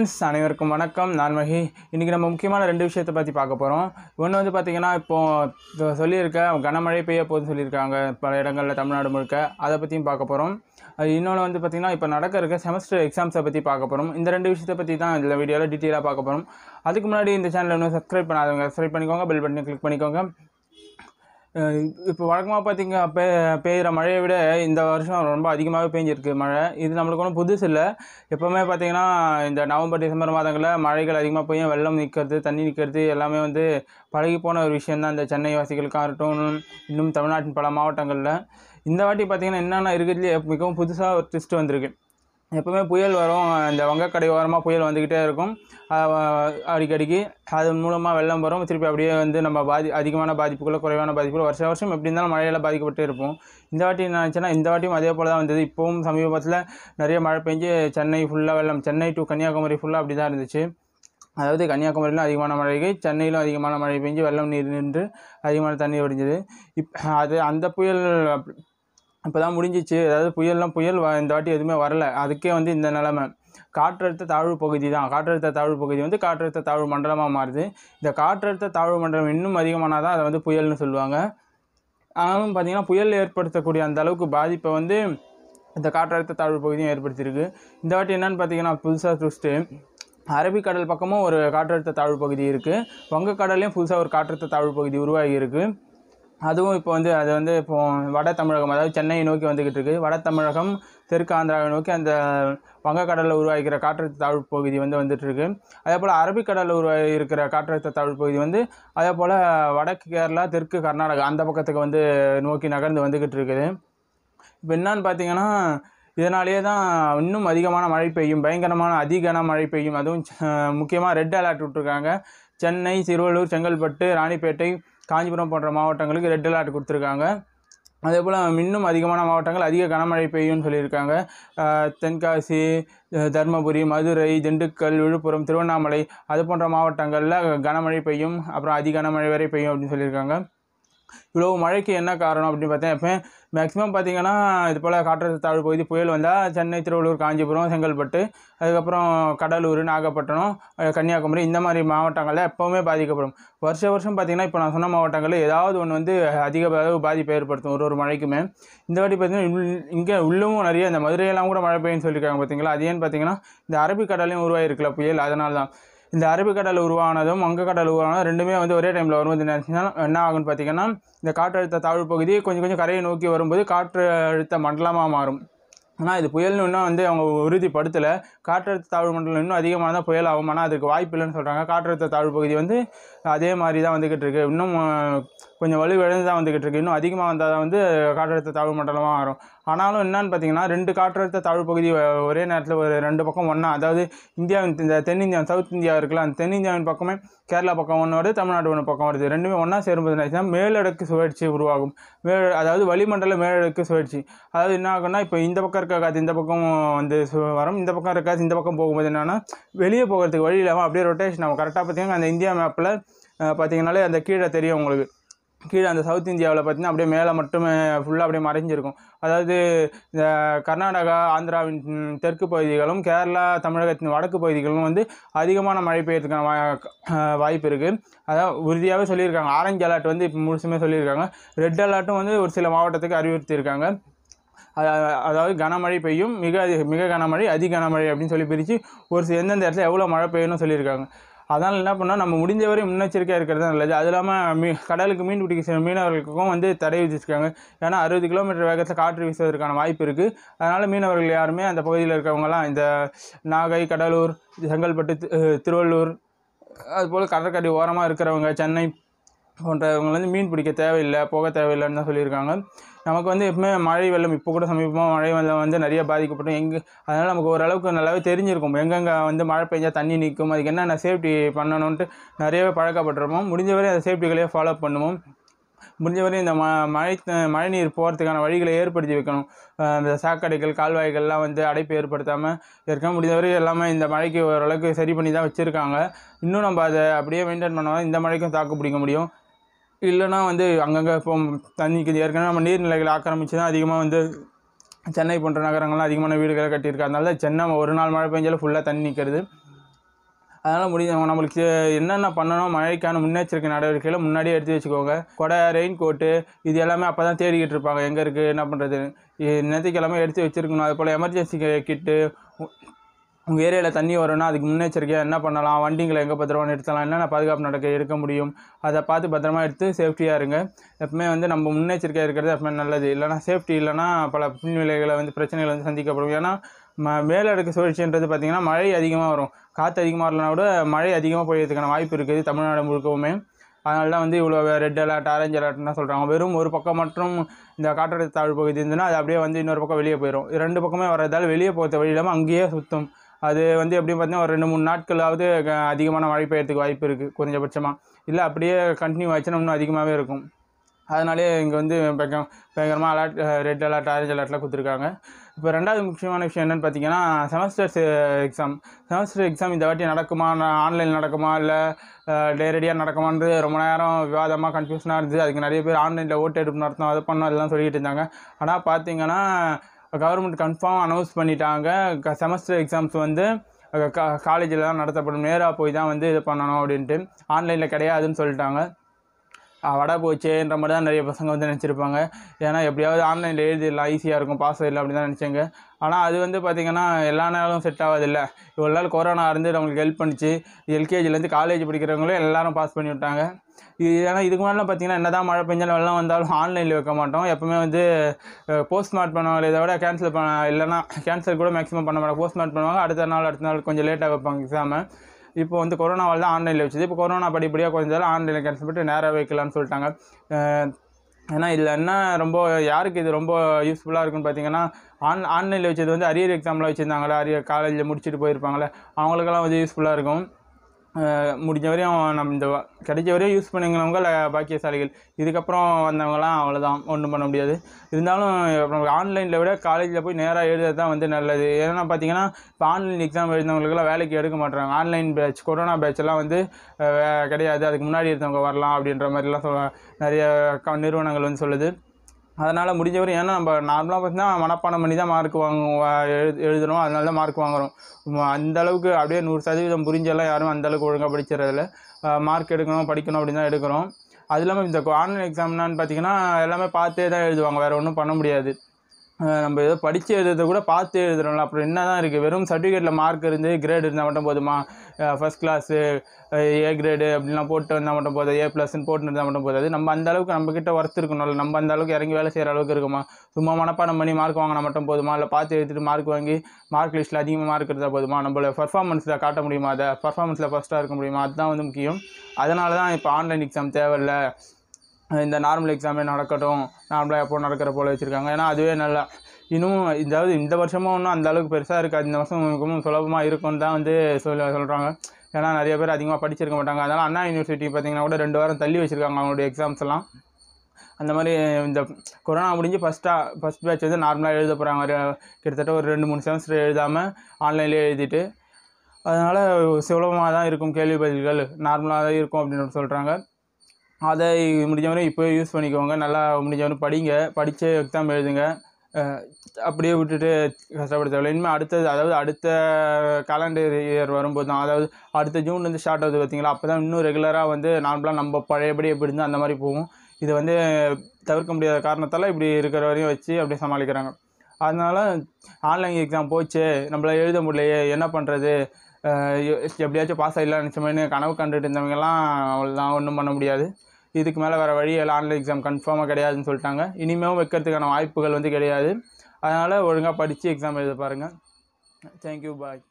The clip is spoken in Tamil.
ஃப்ரெண்ட்ஸ் அனைவருக்கும் வணக்கம் நான் மகி இன்றைக்கி நம்ம முக்கியமான ரெண்டு விஷயத்தை பற்றி பார்க்க போகிறோம் ஒன்று வந்து பார்த்திங்கன்னா இப்போது சொல்லியிருக்க கனமழை பெய்ய போதும் சொல்லியிருக்காங்க பல இடங்களில் தமிழ்நாடு முழுக்க அதை பற்றியும் பார்க்க போகிறோம் இன்னொன்று வந்து பார்த்திங்கன்னா இப்போ நடக்க இருக்க செமஸ்டர் எக்ஸாம்ஸை பற்றி பார்க்க போகிறோம் இந்த ரெண்டு விஷயத்தை பற்றி தான் இந்த வீடியோவில் டீட்டெயிலாக பார்க்க போகிறோம் அதுக்கு முன்னாடி இந்த சேனலில் இன்னும் சப்ஸ்கிரைப் பண்ணாதவங்க சப்ஸ்கிரைப் பண்ணிக்கோங்க பெல் பட்டனை கிளிக் பண்ணிக்கோங்க இப்போ வழக்கமாக பார்த்திங்க பே பெய்கிற மழையை விட இந்த வருஷம் ரொம்ப அதிகமாகவே பெஞ்சிருக்கு மழை இது நம்மளுக்கு ஒன்றும் புதுசு இல்லை எப்போவுமே பார்த்திங்கன்னா இந்த நவம்பர் டிசம்பர் மாதங்களில் மழைகள் அதிகமாக போய் வெள்ளம் நிற்கிறது தண்ணி நிற்கிறது எல்லாமே வந்து பழகி போன ஒரு விஷயந்தான் இந்த சென்னை வாசிகளுக்காக இருக்கட்டும் இன்னும் தமிழ்நாட்டின் பல மாவட்டங்களில் இந்த வாட்டி பார்த்திங்கன்னா என்னென்ன இருக்கிறதுலேயே மிகவும் புதுசாக ஒரு ட்விஸ்ட் வந்திருக்கு எப்போவுமே புயல் வரும் இந்த வங்கக்கடை ஓரமாக புயல் வந்துக்கிட்டே இருக்கும் அடிக்கடிக்கு அது மூலமாக வெள்ளம் வரும் திருப்பி அப்படியே வந்து நம்ம பாதி அதிகமான பாதிப்புகளோ குறைவான பாதிப்புகளோ வருஷம் வருஷம் எப்படி இருந்தாலும் மழையில் பாதிக்கப்பட்டு இருப்போம் இந்த வாட்டி என்ன ஆச்சுன்னா இந்த வாட்டியும் அதே போல் தான் வந்தது இப்போவும் சமீபத்தில் நிறைய மழை பெஞ்சு சென்னை ஃபுல்லாக வெள்ளம் சென்னை டு கன்னியாகுமரி ஃபுல்லாக அப்படி தான் இருந்துச்சு அதாவது கன்னியாகுமரியிலும் அதிகமான மழைக்கு சென்னையிலும் அதிகமான மழை பெஞ்சு வெள்ளம் நீர் நின்று அதிகமான தண்ணி வடிஞ்சது இப் அது அந்த புயல் இப்போ தான் முடிஞ்சிச்சு அதாவது புயல்லாம் புயல் இந்த வாட்டி எதுவுமே வரல அதுக்கே வந்து இந்த நிலமை காற்றழுத்த தாழ்வு பகுதி தான் காற்றழுத்த தாழ்வு பகுதி வந்து காற்றழுத்த தாழ்வு மண்டலமாக மாறுது இந்த காற்றழுத்த தாழ்வு மண்டலம் இன்னும் அதிகமானால் தான் அதை வந்து புயல்னு சொல்லுவாங்க ஆனாலும் பார்த்திங்கன்னா புயல் ஏற்படுத்தக்கூடிய அந்த அளவுக்கு பாதிப்பை வந்து இந்த காற்றழுத்த தாழ்வு பகுதியும் ஏற்படுத்தியிருக்கு இந்த வாட்டி என்னென்னு பார்த்தீங்கன்னா புதுசாக சுஸ்ட்டு அரபிக்கடல் பக்கமும் ஒரு காற்றழுத்த தாழ்வு பகுதி இருக்குது வங்கக்கடல்லையும் புதுசாக ஒரு காற்றழுத்த தாழ்வு பகுதி உருவாகி இருக்குது அதுவும் இப்போ வந்து அது வந்து இப்போ வட தமிழகம் அதாவது சென்னையை நோக்கி வந்துக்கிட்டு இருக்குது வட தமிழகம் தெற்கு ஆந்திராவை நோக்கி அந்த வங்கக்கடலில் உருவாகிக்கிற காற்றழுத்த தாழ்வு பகுதி வந்து இருக்கு அதே போல் அரபிக்கடலில் உருவாகி இருக்கிற காற்றழுத்த தாழ்வு பகுதி வந்து அதே போல் வடக்கு கேரளா தெற்கு கர்நாடகா அந்த பக்கத்துக்கு வந்து நோக்கி நகர்ந்து வந்துக்கிட்டு இருக்குது இப்போ என்னான்னு பார்த்தீங்கன்னா இதனாலேயே தான் இன்னும் அதிகமான மழை பெய்யும் பயங்கரமான அதிகன மழை பெய்யும் அதுவும் முக்கியமாக ரெட் அலர்ட் விட்டுருக்காங்க சென்னை சிறுவலூர் செங்கல்பட்டு ராணிப்பேட்டை காஞ்சிபுரம் போன்ற மாவட்டங்களுக்கு ரெட் அலர்ட் கொடுத்துருக்காங்க அதே போல் இன்னும் அதிகமான மாவட்டங்கள் அதிக கனமழை பெய்யும்னு சொல்லியிருக்காங்க தென்காசி தருமபுரி மதுரை திண்டுக்கல் விழுப்புரம் திருவண்ணாமலை அது போன்ற மாவட்டங்களில் கனமழை பெய்யும் அப்புறம் அதிக கனமழை வரை பெய்யும் அப்படின்னு சொல்லியிருக்காங்க இவ்வளோ மழைக்கு என்ன காரணம் அப்படின்னு பார்த்தேன் இப்போ மேக்ஸிமம் பார்த்திங்கன்னா இது போல் காற்றழுத்த தாழ்வு பகுதி புயல் வந்தால் சென்னை திருவள்ளூர் காஞ்சிபுரம் செங்கல்பட்டு அதுக்கப்புறம் கடலூர் நாகப்பட்டினம் கன்னியாகுமரி இந்த மாதிரி மாவட்டங்களில் எப்போவுமே பாதிக்கப்படும் வருஷ வருஷம் பார்த்திங்கன்னா இப்போ நான் சொன்ன மாவட்டங்களில் ஏதாவது ஒன்று வந்து அதிக அளவு பாதிப்பை ஏற்படுத்தும் ஒரு ஒரு மழைக்குமே இந்த வாட்டி பார்த்திங்கன்னா இங்கே உள்ளமும் நிறைய இந்த மதுரையெல்லாம் கூட மழை பெய்யும்னு சொல்லியிருக்காங்க பார்த்திங்களா அது ஏன்னு பார்த்தீங்கன்னா இந்த கடலையும் உருவாகிருக்கல புயல் அதனால தான் இந்த அரபிக்கடல் உருவானதும் வங்கக்கடல் உருவானதும் ரெண்டுமே வந்து ஒரே டைமில் வரும்போது என்ன என்ன ஆகும்னு பார்த்தீங்கன்னா இந்த காற்றழுத்த தாழ்வு பகுதி கொஞ்சம் கொஞ்சம் கரையை நோக்கி வரும்போது காற்றழுத்த மண்டலமாக மாறும் ஆனால் இது புயல்னு இன்னும் வந்து அவங்க உறுதிப்படுத்தலை காற்றழுத்த தாழ்வு மண்டலம் இன்னும் அதிகமாக தான் புயல் ஆகும் ஆனால் அதுக்கு வாய்ப்பு இல்லைன்னு சொல்கிறாங்க காற்றழுத்த தாழ்வு பகுதி வந்து அதே மாதிரி தான் வந்துக்கிட்டு இருக்குது இன்னும் கொஞ்சம் வலுவிழந்து தான் வந்துக்கிட்டு இருக்குது இன்னும் அதிகமாக வந்தால் தான் வந்து காற்றழுத்த தாழ்வு மண்டலமாக வரும் ஆனாலும் என்னன்னு பார்த்தீங்கன்னா ரெண்டு காற்றழுத்த தாழ்வு பகுதி ஒரே நேரத்தில் ஒரு ரெண்டு பக்கம் ஒன்றா அதாவது இந்தியாவின் இந்த தென்னிந்தியா சவுத் இந்தியா இருக்குல்ல அந்த தென்னிந்தியாவின் பக்கமே கேரளா பக்கம் ஒன்று வருது தமிழ்நாடு ஒன்று பக்கம் வருது ரெண்டுமே ஒன்றா சேரும்போது என்ன மேலடுக்கு சுழற்சி உருவாகும் மேல் அதாவது வளிமண்டல மேலடுக்கு சுழற்சி அதாவது என்ன ஆகும்னா இப்போ இந்த பக்கம் இருக்க காற்று இந்த பக்கம் வந்து வரும் இந்த பக்கம் இருக்காது இந்த பக்கம் போகும்போது என்னென்னா வெளியே போகிறதுக்கு வழி இல்லாமல் அப்படியே ரொட்டேஷன் ஆகும் கரெக்டாக பார்த்தீங்கன்னா அந்த இந்தியா மேப்பில் பார்த்தீங்கன்னாலே அந்த கீழே தெரியும் உங்களுக்கு கீழே அந்த சவுத் இந்தியாவில் பார்த்திங்கன்னா அப்படியே மேலே மட்டுமே ஃபுல்லாக அப்படியே மறைஞ்சிருக்கும் அதாவது இந்த கர்நாடகா ஆந்திராவின் தெற்கு பகுதிகளும் கேரளா தமிழகத்தின் வடக்கு பகுதிகளும் வந்து அதிகமான மழை பெய்யறதுக்கான வாய்ப்பு இருக்குது அதான் உறுதியாகவே சொல்லியிருக்காங்க ஆரஞ்சு அலர்ட் வந்து இப்போ முழுசுமே சொல்லியிருக்காங்க ரெட் அலர்ட்டும் வந்து ஒரு சில மாவட்டத்துக்கு அறிவுறுத்தியிருக்காங்க அதாவது கனமழை பெய்யும் மிக அதிக மிக கனமழை அதி கனமழை அப்படின்னு சொல்லி பிரித்து ஒரு எந்தெந்த இடத்துல எவ்வளோ மழை பெய்யணும்னு சொல்லியிருக்காங்க அதனால் என்ன பண்ணால் நம்ம முடிஞ்ச வரை முன்னெச்சரிக்கையாக இருக்கிறது நல்லது அது இல்லாமல் மீ கடலுக்கு மீன் பிடிக்க செல்லும் மீனவர்களுக்கும் வந்து தடை விதிச்சிருக்காங்க ஏன்னா அறுபது கிலோமீட்டர் வேகத்தில் காற்று வீசுவதற்கான வாய்ப்பு இருக்குது அதனால் மீனவர்கள் யாருமே அந்த பகுதியில் இருக்கிறவங்கலாம் இந்த நாகை கடலூர் செங்கல்பட்டு திருவள்ளூர் அதுபோல் கடற்கரை ஓரமாக இருக்கிறவங்க சென்னை போன்றவங்க வந்து மீன் பிடிக்க தேவையில்லை போக தேவையில்லைன்னு தான் சொல்லியிருக்காங்க நமக்கு வந்து எப்பவுமே மழை வெள்ளம் இப்போ கூட சமீபமாக மழை வெள்ளம் வந்து நிறைய பாதிக்கப்படும் எங்கே அதனால் நமக்கு ஓரளவுக்கு நல்லாவே தெரிஞ்சிருக்கும் எங்கெங்கே வந்து மழை பெஞ்சால் தண்ணி நிற்கும் அதுக்கு என்னென்ன சேஃப்டி பண்ணணுன்ட்டு நிறையவே பழக்கப்பட்டிருப்போம் முடிஞ்சவரை அந்த சேஃப்டிகளையே ஃபாலோ பண்ணுவோம் முடிஞ்சவரை இந்த ம மழை நீர் போகிறதுக்கான வழிகளை ஏற்படுத்தி வைக்கணும் இந்த சாக்கடைகள் கால்வாய்கள்லாம் வந்து அடைப்பு ஏற்படுத்தாமல் இருக்க முடிஞ்சவரை எல்லாமே இந்த மழைக்கு ஓரளவுக்கு சரி பண்ணி தான் வச்சுருக்காங்க இன்னும் நம்ம அதை அப்படியே மெயின்டைன் பண்ணால் இந்த மழைக்கும் தாக்கு பிடிக்க முடியும் இல்லைனா வந்து அங்கங்கே இப்போ தண்ணிக்கு ஏற்கனவே நம்ம நீர்நிலைகளை ஆக்கிரமிச்சு தான் அதிகமாக வந்து சென்னை போன்ற நகரங்கள்லாம் அதிகமான வீடுகளை கட்டியிருக்கு அதனால சென்னை ஒரு நாள் மழை பெஞ்சாலும் ஃபுல்லாக தண்ணி நிற்கிறது அதனால் முடிஞ்சவங்க நம்மளுக்கு என்னென்ன பண்ணணும் மழைக்கான முன்னெச்சரிக்கை நடவடிக்கைகளை முன்னாடியே எடுத்து வச்சுக்கோங்க கொடை ரெயின் கோட்டு இது எல்லாமே அப்போ தான் தேடிக்கிட்டு இருப்பாங்க எங்கே இருக்குது என்ன பண்ணுறது நேற்றுக்கிழமை எடுத்து வச்சுருக்கணும் அது போல் எமர்ஜென்சி கிட்டு உங்கள் ஏரியாவில் தண்ணி வரும்னா அதுக்கு முன்னெச்சரிக்கையாக என்ன பண்ணலாம் வண்டிங்களை எங்கே பத்திரமா நிறுத்தலாம் என்னென்ன பாதுகாப்பு நடக்க எடுக்க முடியும் அதை பார்த்து பத்திரமா எடுத்து சேஃப்டியாக இருங்க எப்பவுமே வந்து நம்ம முன்னெச்சரிக்கையாக இருக்கிறது எப்பவுமே நல்லது இல்லைனா சேஃப்டி இல்லைனா பல பின்விளைகளை வந்து பிரச்சனைகள் வந்து சந்திக்கப்படும் ஏன்னா ம மேலடுக்கு சுழற்சின்றது பார்த்திங்கன்னா மழை அதிகமாக வரும் காற்று அதிகமாக வரலனா கூட மழை அதிகமாக பொழியறதுக்கான வாய்ப்பு இருக்குது தமிழ்நாடு முழுக்கவுமே அதனால தான் வந்து இவ்வளோ ரெட் அலர்ட் ஆரஞ்சு அலர்ட்னா சொல்கிறாங்க வெறும் ஒரு பக்கம் மட்டும் இந்த காற்றழுத்த தாழ்வு பகுதி இருந்ததுன்னா அது அப்படியே வந்து இன்னொரு பக்கம் வெளியே போயிடும் ரெண்டு பக்கமே வர்றதால் வெளியே போகிற வழி இல்லாமல் அங்கேயே சுத்தம் அது வந்து எப்படி பார்த்தீங்கன்னா ஒரு ரெண்டு மூணு நாட்களாவது அதிகமான மழை பெய்யறதுக்கு வாய்ப்பு இருக்குது குறைஞ்சபட்சமாக இல்லை அப்படியே கண்டினியூ ஆச்சுன்னா இன்னும் அதிகமாகவே இருக்கும் அதனாலே இங்கே வந்து பயங்கரம் பயங்கரமாக அலர்ட் ரெட் அலர்ட் ஆரஞ்ச் அலர்ட்லாம் கொடுத்துருக்காங்க இப்போ ரெண்டாவது முக்கியமான விஷயம் என்னென்னு பார்த்தீங்கன்னா செமஸ்டர்ஸ் எக்ஸாம் செமஸ்டர் எக்ஸாம் இந்த வாட்டி நடக்குமா ஆன்லைன் நடக்குமா இல்லை நேரடியாக நடக்குமான்றது ரொம்ப நேரம் விவாதமாக கன்ஃபியூஷனாக இருந்துச்சு அதுக்கு நிறைய பேர் ஆன்லைனில் ஓட்டு எடுப்பு நடத்தணும் அதை பண்ணோம் அதெல்லாம் சொல்லிகிட்டு இருந்தாங்க ஆனால் பார்த்தீங்கன்னா கவர்மெண்ட் கன்ஃபார்ம் அனௌன்ஸ் பண்ணிட்டாங்க க செமஸ்டர் எக்ஸாம்ஸ் வந்து காலேஜில் தான் நடத்தப்படும் நேராக போய் தான் வந்து இது பண்ணணும் அப்படின்ட்டு ஆன்லைனில் கிடையாதுன்னு சொல்லிட்டாங்க வடை போச்சேன்ற மாதிரி தான் நிறைய பசங்க வந்து நினச்சிருப்பாங்க ஏன்னா எப்படியாவது ஆன்லைனில் எழுதிடலாம் ஈஸியாக இருக்கும் பாஸ் ஆகிடலாம் அப்படின்னு தான் நினச்சாங்க ஆனால் அது வந்து பார்த்திங்கன்னா எல்லா நாளும் செட் ஆகாதில்ல இவ்வளோ நாள் கொரோனா இருந்து நம்மளுக்கு ஹெல்ப் பண்ணிச்சு எல்கேஜிலேருந்து காலேஜ் படிக்கிறவங்களும் எல்லாரும் பாஸ் பண்ணி விட்டாங்க இது ஏன்னா இதுக்கு முன்னாடிலாம் பார்த்திங்கன்னா என்ன தான் மழை பெஞ்சாலும் வெள்ளம் வந்தாலும் ஆன்லைனில் வைக்க மாட்டோம் எப்போவுமே வந்து போஸ்ட்மார்ட் பண்ணுவாங்க இதை விட கேன்சல் பண்ண இல்லைனா கேன்சல் கூட மேக்ஸிமம் பண்ண மாட்டாங்க போஸ்ட்மார்ட் பண்ணுவாங்க அடுத்த நாள் அடுத்த நாள் கொஞ்சம் லேட்டாக வைப்பாங்க எக்ஸாமை இப்போ வந்து கொரோனாவால் தான் ஆன்லைனில் வச்சுது இப்போ கொரோனா படிப்படியாக கொஞ்சம் ஆன்லைனில் கேன்சல் பண்ணிட்டு நேராக வைக்கலாம்னு சொல்லிட்டாங்க ஏன்னா இதில் என்ன ரொம்ப யாருக்கு இது ரொம்ப யூஸ்ஃபுல்லாக இருக்குன்னு பார்த்தீங்கன்னா ஆன் ஆன்லைனில் வச்சது வந்து அரியர் எக்ஸாம்லாம் வச்சுருந்தாங்களே அரியர் காலேஜில் முடிச்சுட்டு போயிருப்பாங்களே அவங்களுக்கெல்லாம் வந்து யூஸ்ஃபுல்லாக இருக்கும் முடிஞ்ச வரையும் நம்ம இந்த கிடைச்ச வரையும் யூஸ் பண்ணுங்கிறவங்க பாக்கியசாலிகள் இதுக்கப்புறம் வந்தவங்களாம் அவ்வளோதான் ஒன்றும் பண்ண முடியாது இருந்தாலும் ஆன்லைனில் விட காலேஜில் போய் நேராக எழுதுறது தான் வந்து நல்லது ஏன்னா பார்த்தீங்கன்னா இப்போ ஆன்லைன் எக்ஸாம் எழுதினவங்களுக்குலாம் வேலைக்கு எடுக்க மாட்டாங்க ஆன்லைன் பேட்ச் கொரோனா பேட்செல்லாம் வந்து கிடையாது அதுக்கு முன்னாடி இருந்தவங்க வரலாம் அப்படின்ற மாதிரிலாம் சொல்ல நிறைய நிறுவனங்கள் வந்து சொல்லுது அதனால் முடிஞ்சவரை ஏன்னா நம்ம நார்மலாக பார்த்தீங்கன்னா மனப்பாடம் பண்ணி தான் மார்க் வாங்குவோம் எழுது எழுதுகிறோம் அதனால தான் மார்க் வாங்குகிறோம் அந்தளவுக்கு அப்படியே நூறு சதவீதம் புரிஞ்செல்லாம் யாரும் அந்தளவுக்கு ஒழுங்காக படிச்சிடறதில்ல மார்க் எடுக்கணும் படிக்கணும் அப்படின்னு தான் எடுக்கிறோம் அது இல்லாமல் இந்த ஆன்லைன் எக்ஸாம்னான்னு பார்த்தீங்கன்னா எல்லாமே பார்த்தே தான் எழுதுவாங்க வேறு ஒன்றும் பண்ண முடியாது நம்ம ஏதோ படித்து எழுதுறத கூட பார்த்து எழுதுறோம்ல அப்புறம் என்ன தான் இருக்குது வெறும் சர்டிஃபிகேட்டில் மார்க் இருந்து கிரேட் இருந்தால் மட்டும் போதுமா ஃபஸ்ட் கிளாஸு ஏ கிரேடு அப்படிலாம் போட்டு வந்தால் மட்டும் போதும் ஏ ப்ளஸ்ன்னு போட்டு இருந்தால் மட்டும் போதாது நம்ம அந்த அளவுக்கு நம்மக்கிட்ட ஒர்த் இருக்கணும்ல நம்ம அந்த அளவுக்கு இறங்கி வேலை செய்கிற அளவுக்கு இருக்குமா சும்மா மனப்பாடம் பண்ணி மார்க் வாங்கினா மட்டும் போதுமா இல்லை பார்த்து எழுதிட்டு மார்க் வாங்கி மார்க் லிஸ்ட்டில் அதிகமாக மார்க் இருந்தால் போதுமா நம்மளோட பர்ஃபார்மன்ஸில் காட்ட முடியுமா அதை பர்ஃபார்மன்ஸில் ஃபஸ்ட்டாக இருக்க முடியுமா அதுதான் வந்து முக்கியம் அதனால தான் இப்போ ஆன்லைன் எக்ஸாம் தேவையில்லை இந்த நார்மல் எக்ஸாமே நடக்கட்டும் நார்மலாக எப்போ நடக்கிற போல் வச்சுருக்காங்க ஏன்னா அதுவே நல்லா இன்னும் இதாவது இந்த வருஷமும் ஒன்றும் அந்தளவுக்கு பெருசாக இருக்காது இந்த வருஷம் சுலபமாக இருக்கும்னு தான் வந்து சொல்ல சொல்கிறாங்க ஏன்னா நிறைய பேர் அதிகமாக படிச்சிருக்க மாட்டாங்க அதனால் அண்ணா யூனிவர்சிட்டி பார்த்திங்கன்னா கூட ரெண்டு வாரம் தள்ளி வச்சுருக்காங்க அவங்களுடைய எக்ஸாம்ஸ் எல்லாம் அந்த மாதிரி இந்த கொரோனா முடிஞ்சு ஃபஸ்ட்டாக ஃபஸ்ட் பேட்ச் வந்து நார்மலாக எழுத போகிறாங்க கிட்டத்தட்ட ஒரு ரெண்டு மூணு செமஸ்டர் எழுதாமல் ஆன்லைன்லேயே எழுதிட்டு அதனால் சுலபமாக தான் இருக்கும் கேள்வி பதில்கள் நார்மலாக தான் இருக்கும் அப்படின்னு சொல்கிறாங்க அதை முடிஞ்சவரை இப்போயே யூஸ் பண்ணிக்கோங்க நல்லா முடிஞ்சவரை படிங்க படித்து எக்ஸாம் எழுதுங்க அப்படியே விட்டுட்டு கஷ்டப்பட தேவையில்லை இனிமேல் அடுத்தது அதாவது அடுத்த கலண்டர் இயர் வரும்போது தான் அதாவது அடுத்த ஜூன்லேருந்து ஸ்டார்ட் ஆகுது பார்த்தீங்களா அப்போ தான் இன்னும் ரெகுலராக வந்து நார்மலாக நம்ம பழையபடி எப்படி இருந்தால் அந்த மாதிரி போகும் இது வந்து தவிர்க்க முடியாத காரணத்தால் இப்படி இருக்கிற வரையும் வச்சு அப்படியே சமாளிக்கிறாங்க அதனால் ஆன்லைன் எக்ஸாம் போச்சு நம்மள எழுத முடியலையே என்ன பண்ணுறது எப்படியாச்சும் பாஸ் ஆகிடலாம் நினச்சமேனு கனவு கண்டுட்டு இருந்தவங்கலாம் அவ்வளோதான் ஒன்றும் பண்ண முடியாது இதுக்கு மேலே வர வழி ஆன்லைன் எக்ஸாம் கன்ஃபார்மாக கிடையாதுன்னு சொல்லிட்டாங்க இனிமேலும் வைக்கிறதுக்கான வாய்ப்புகள் வந்து கிடையாது அதனால் ஒழுங்காக படித்து எக்ஸாம் எழுத பாருங்கள் தேங்க்யூ பாய்